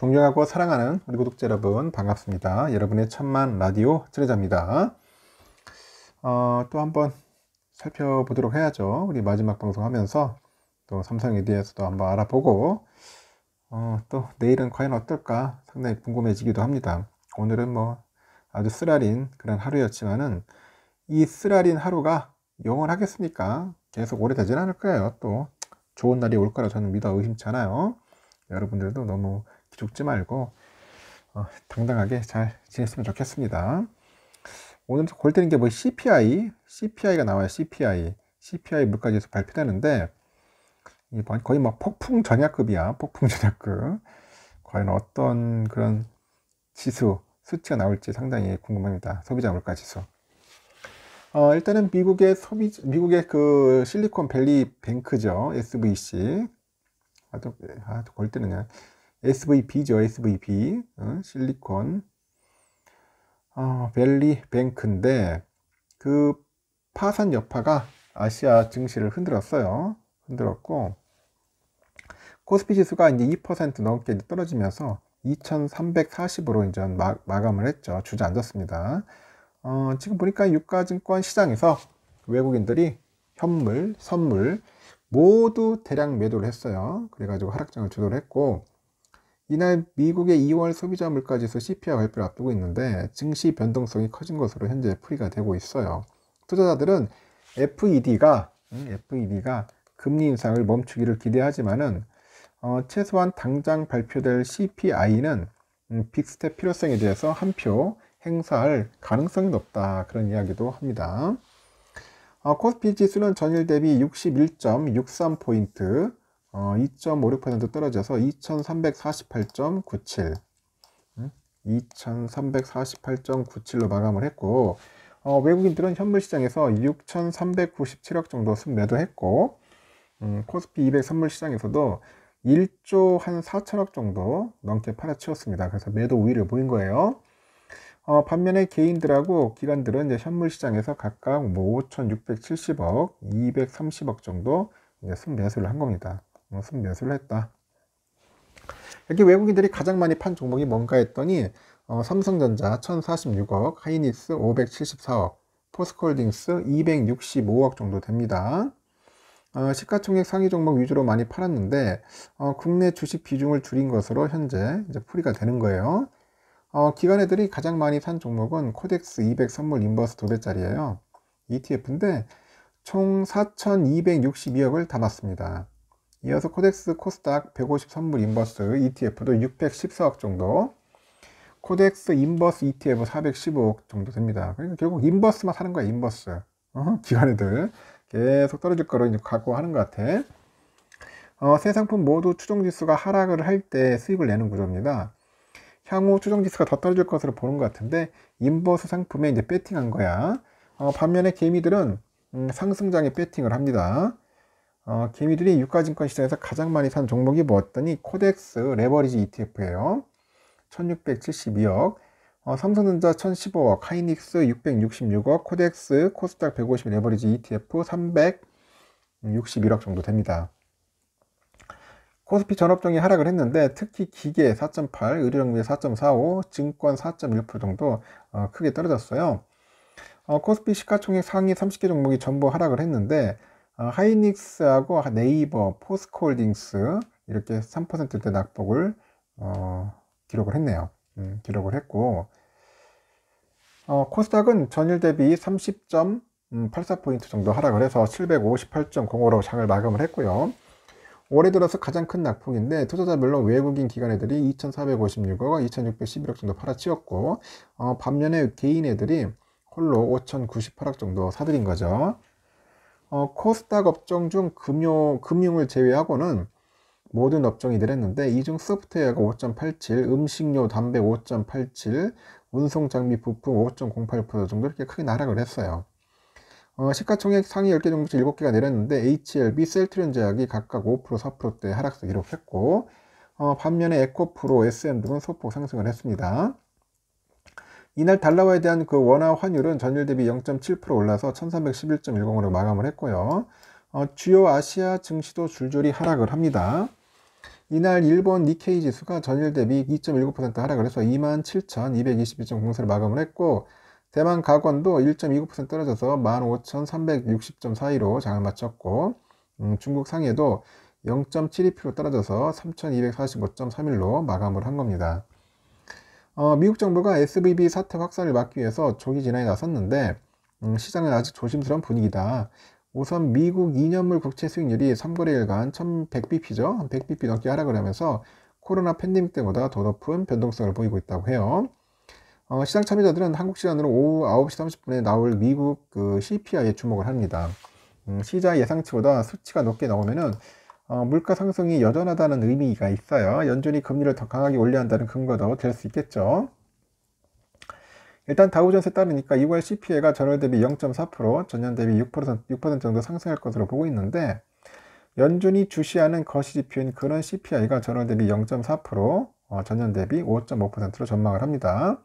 존경하고 사랑하는 우리 구독자 여러분 반갑습니다. 여러분의 천만 라디오 찌레자입니다. 어, 또 한번 살펴보도록 해야죠. 우리 마지막 방송하면서 또 삼성에 대해서도 한번 알아보고 어, 또 내일은 과연 어떨까 상당히 궁금해지기도 합니다. 오늘은 뭐 아주 쓰라린 그런 하루였지만은 이 쓰라린 하루가 영원하겠습니까? 계속 오래되진 않을 거예요. 또 좋은 날이 올 거라 저는 믿어 의심치않아요 여러분들도 너무 죽지 말고 어, 당당하게 잘 지냈으면 좋겠습니다. 오늘 골 때는 게 뭐 CPI, CPI가 나와요. CPI, CPI 물가지수 발표되는데 이번 거의 뭐 폭풍 전약급이야. 폭풍 전약급. 과연 어떤 그런 지수 수치가 나올지 상당히 궁금합니다. 소비자 물가 지수. 어, 일단은 미국의 소비 미국의 그 실리콘 밸리 뱅크죠. SVC. 아또아또 골때는 SVP죠. SVP. 어, 실리콘. 어, 아, 벨리 뱅크인데 그 파산 여파가 아시아 증시를 흔들었어요. 흔들었고 코스피 지수가 이제 2% 넘게 떨어지면서 2,340으로 이제 마, 마감을 했죠. 주저앉았습니다. 어, 지금 보니까 유가증권 시장에서 외국인들이 현물, 선물 모두 대량 매도를 했어요. 그래가지고 하락장을 주도를 했고 이날 미국의 2월 소비자 물가지수 CPI 발표를 앞두고 있는데 증시 변동성이 커진 것으로 현재 풀이가 되고 있어요. 투자자들은 FED가 FED가 금리 인상을 멈추기를 기대하지만은 어, 최소한 당장 발표될 CPI는 음, 빅스텝 필요성에 대해서 한 표 행사할 가능성이 높다 그런 이야기도 합니다. 어, 코스피 지수는 전일 대비 61.63포인트 어, 2.56% 떨어져서 2348.97 음? 2348.97로 마감을 했고 어, 외국인들은 현물시장에서 6,397억 정도 순매도 했고 음, 코스피 200 선물시장에서도 1조 한 4천억 정도 넘게 팔아치웠습니다. 그래서 매도 우위를 보인 거예요. 어, 반면에 개인들하고 기관들은 이제 현물시장에서 각각 뭐 5,670억, 230억 정도 이제 순매수를 한 겁니다. 순매수를 했다. 여기 외국인들이 가장 많이 판 종목이 뭔가 했더니 어, 삼성전자 1046억, 하이닉스 574억, 포스콜딩스 265억 정도 됩니다. 어, 시가총액 상위 종목 위주로 많이 팔았는데 어, 국내 주식 비중을 줄인 것으로 현재 이제 풀이가 되는 거예요. 어, 기관애들이 가장 많이 산 종목은 코덱스 200 선물 인버스 도배짜리예요. ETF인데 총 4,262억을 담았습니다. 이어서 코덱스 코스닥 153불 인버스 ETF도 614억 정도 코덱스 인버스 ETF 415억 정도 됩니다. 그러니까 결국 인버스만 사는 거야 인버스 어? 기관애들 계속 떨어질 거로 이제 각오하는 것 같아. 어, 세 상품 모두 추정지수가 하락을 할 때 수익을 내는 구조입니다. 향후 추정지수가 더 떨어질 것으로 보는 것 같은데 인버스 상품에 이제 배팅한 거야. 어, 반면에 개미들은 음, 상승장에 배팅을 합니다. 어, 개미들이 유가증권 시장에서 가장 많이 산 종목이 뭐였더니 코덱스 레버리지 ETF예요. 1672억, 어, 삼성전자 1015억, 하이닉스 666억, 코덱스, 코스닥 150 레버리지 ETF 361억 정도 됩니다. 코스피 전업종이 하락을 했는데 특히 기계 4.8, 의료정비 4.45, 증권 4.1% 정도 어, 크게 떨어졌어요. 어, 코스피 시가총액 상위 30개 종목이 전부 하락을 했는데 어, 하이닉스하고 네이버, 포스코홀딩스 이렇게 3%대 낙폭을 어, 기록을 했네요. 음, 기록을 했고 어, 코스닥은 전일 대비 30.84포인트 정도 하락을 해서 758.05로 장을 마감을 했고요. 올해 들어서 가장 큰 낙폭인데 투자자 물론 외국인 기관애들이 2,456억, 2,611억 정도 팔아치웠고 어, 반면에 개인애들이 홀로 5,098억 정도 사들인 거죠. 어, 코스닥 업종 중 금요, 금융을 제외하고는 모든 업종이 내렸는데 이 중 소프트웨어가 5.87, 음식료, 담배 5.87, 운송 장비 부품 5.08% 정도 이렇게 크게 나락을 했어요. 어, 시가총액 상위 10개 종목 중 7개가 내렸는데 HLB, 셀트리온 제약이 각각 5% 4%대 하락세 기록했고 어, 반면에 에코프로, SM 등은 소폭 상승을 했습니다. 이날 달러화에 대한 그 원화 환율은 전일 대비 0.7% 올라서 1311.10으로 마감을 했고요. 어, 주요 아시아 증시도 줄줄이 하락을 합니다. 이날 일본 니케이 지수가 전일 대비 2.19% 하락을 해서 27,222.04를 마감을 했고 대만 가건도 1.29% 떨어져서 15,360.42로 장을 마쳤고 음, 중국 상해도 0.72% 떨어져서 3,245.31로 마감을 한 겁니다. 어, 미국 정부가 s b b 사태 확산을 막기 위해서 조기 진화에 나섰는데 음, 시장은 아직 조심스러운 분위기다. 우선 미국 2년물 국채 수익률이 3거래일간 1100bp죠. 100bp 넘게 하락을 하면서 코로나 팬데믹 때보다 더 높은 변동성을 보이고 있다고 해요. 어, 시장 참여자들은 한국 시간으로 오후 9시 30분에 나올 미국 그 CPI에 주목을 합니다. 음, 시자 예상치보다 수치가 높게 나오면은 어, 물가 상승이 여전하다는 의미가 있어요. 연준이 금리를 더 강하게 올려야 한다는 근거도 될 수 있겠죠. 일단 다우존스에 따르니까 2월 CPI가 전월 대비 0.4%, 전년 대비 6%, 6% 정도 상승할 것으로 보고 있는데 연준이 주시하는 거시지표인 그런 CPI가 전월 대비 0.4%, 어, 전년 대비 5.5%로 전망을 합니다.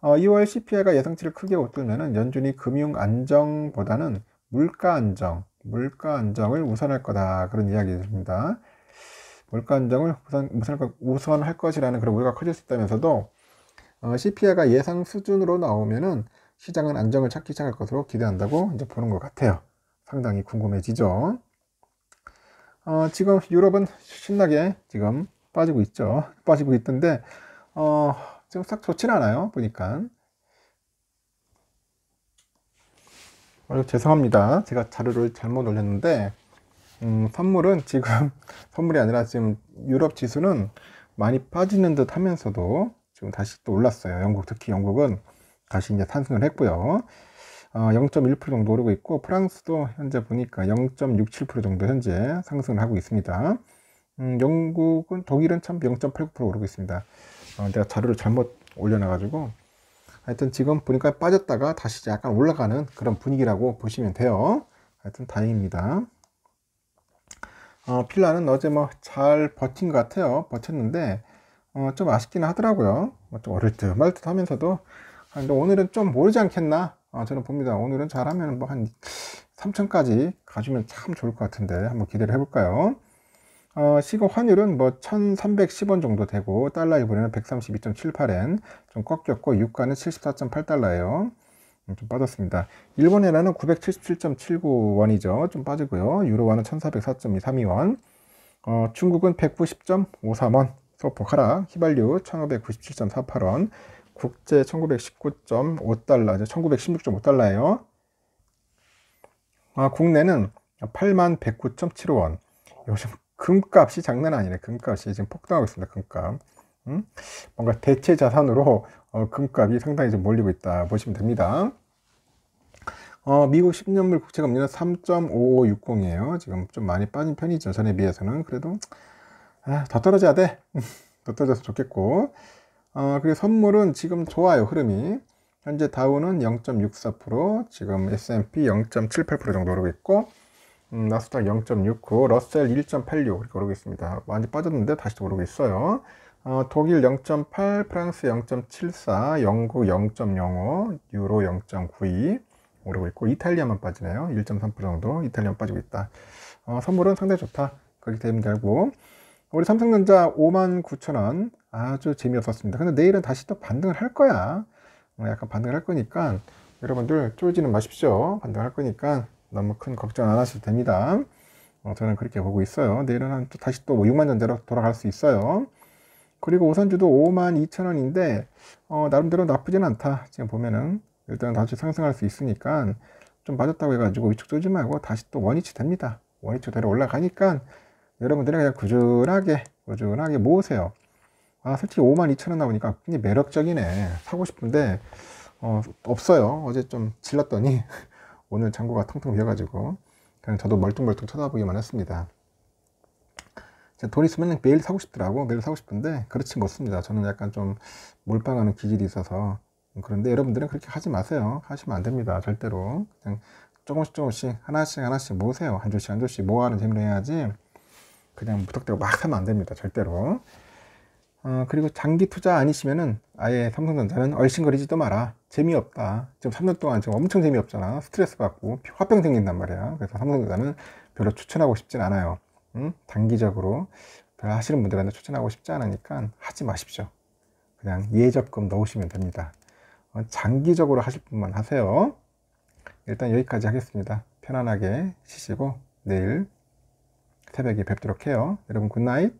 2월 어, CPI가 예상치를 크게 웃돌면 연준이 금융 안정보다는 물가 안정, 물가 안정을 우선할 거다 그런 이야기입니다. 물가 안정을 우선, 우선 우선할 것이라는 그런 우려가 커질 수 있다면서도 어, CPI가 예상 수준으로 나오면은 시장은 안정을 찾기 시작할 것으로 기대한다고 이제 보는 것 같아요. 상당히 궁금해지죠. 어, 지금 유럽은 신나게 지금 빠지고 있죠. 빠지고 있던데 어, 지금 싹 좋진 않아요. 보니까 아리고 죄송합니다. 제가 자료를 잘못 올렸는데 음, 선물은 지금 선물이 아니라 지금 유럽 지수는 많이 빠지는 듯 하면서도 지금 다시 또 올랐어요. 영국 특히 영국은 다시 이제 탄승을 했고요. 어, 0.1% 정도 오르고 있고 프랑스도 현재 보니까 0.67% 정도 현재 상승을 하고 있습니다. 음, 영국은 독일은 참 0.89% 오르고 있습니다. 어, 내가 자료를 잘못 올려놔가지고 하여튼 지금 보니까 빠졌다가 다시 약간 올라가는 그런 분위기라고 보시면 돼요. 하여튼 다행입니다. 어, 필라는 어제 뭐 잘 버틴 것 같아요. 버텼는데 어, 좀 아쉽긴 하더라고요. 뭐 좀 어릴 듯 말 듯 하면서도 아, 근데 오늘은 좀 모르지 않겠나 어, 저는 봅니다. 오늘은 잘하면 뭐 한 3천까지 가주면 참 좋을 것 같은데 한번 기대를 해볼까요? 어, 시급 환율은 뭐 1,310원 정도 되고 달러 이번에는 132.78엔 좀 꺾였고 유가는 74.8달러예요. 음, 좀 빠졌습니다. 일본 엔화는 977.79원이죠. 좀 빠지고요. 유로화는 1 4 0 4 3원 어, 중국은 190.53원. 소폭 하락. 휘발유 1597.48원. 국제 1919.5달러, 1916.5달러예요. 아, 국내는 8 109.75원. 요즘 금값이 장난 아니네. 금값이 지금 폭등하고 있습니다. 금값. 음? 뭔가 대체 자산으로 어, 금값이 상당히 좀 몰리고 있다 보시면 됩니다. 어, 미국 10년물 국채 금리는 3.5560이에요. 지금 좀 많이 빠진 편이죠. 전에 비해서는 그래도 아, 더 떨어져야 돼. 더 떨어져서 좋겠고. 어, 그리고 선물은 지금 좋아요. 흐름이. 현재 다우는 0.64%, 지금 S&P 0.78% 정도 오르고 있고 음, 나스닥 0.69, 러셀 1.86 이렇게 오르겠습니다 많이 빠졌는데 다시 또 오르고 있어요. 어, 독일 0.8, 프랑스 0.74, 영국 0.05, 유로 0.92 오르고 있고 이탈리아만 빠지네요. 1.3% 정도 이탈리아만 빠지고 있다. 어, 선물은 상당히 좋다. 그렇게 되면 되고 우리 삼성전자 59,000원 아주 재미없었습니다. 근데 내일은 다시 또 반등을 할 거야. 어, 약간 반등을 할 거니까 여러분들 쫄지는 마십시오. 반등할 거니까 너무 큰 걱정 안 하셔도 됩니다. 어, 저는 그렇게 보고 있어요. 내일은 또 다시 또 6만 뭐 전대로 돌아갈 수 있어요. 그리고 우선주도 5만 2천 원인데 어, 나름대로 나쁘진 않다. 지금 보면은 일단 다시 상승할 수 있으니까 좀 빠졌다고 해가지고 위축 쏘지 말고 다시 또 원위치 됩니다. 원위치대로 올라가니까 여러분들이 그냥 꾸준하게 꾸준하게 모으세요. 아 솔직히 5만 2천 원 나오니까 굉장히 매력적이네. 사고 싶은데 어, 없어요. 어제 좀 질렀더니 오늘 창고가 텅텅 비어가지고 그냥 저도 멀뚱멀뚱 쳐다보기만 했습니다. 도리스 맨날 매일 사고 싶더라고 매일 사고 싶은데 그렇지 못습니다. 저는 약간 좀 몰빵하는 기질이 있어서 그런데 여러분들은 그렇게 하지 마세요. 하시면 안 됩니다. 절대로 그냥 조금씩 조금씩 하나씩 하나씩 모으세요. 한 줄씩 한 줄씩 모아는 재미로 해야지 그냥 무턱대고 막 사면 안 됩니다. 절대로. 어, 그리고 장기 투자 아니시면은 아예 삼성전자는 얼씬거리지도 마라. 재미없다. 지금 3년 동안 지금 엄청 재미없잖아. 스트레스 받고 화병 생긴단 말이야. 그래서 삼성전자는 별로 추천하고 싶진 않아요. 응? 단기적으로 별로 하시는 분들한테 추천하고 싶지 않으니까 하지 마십시오. 그냥 예적금 넣으시면 됩니다. 어, 장기적으로 하실 분만 하세요. 일단 여기까지 하겠습니다. 편안하게 쉬시고 내일 새벽에 뵙도록 해요. 여러분 굿나잇.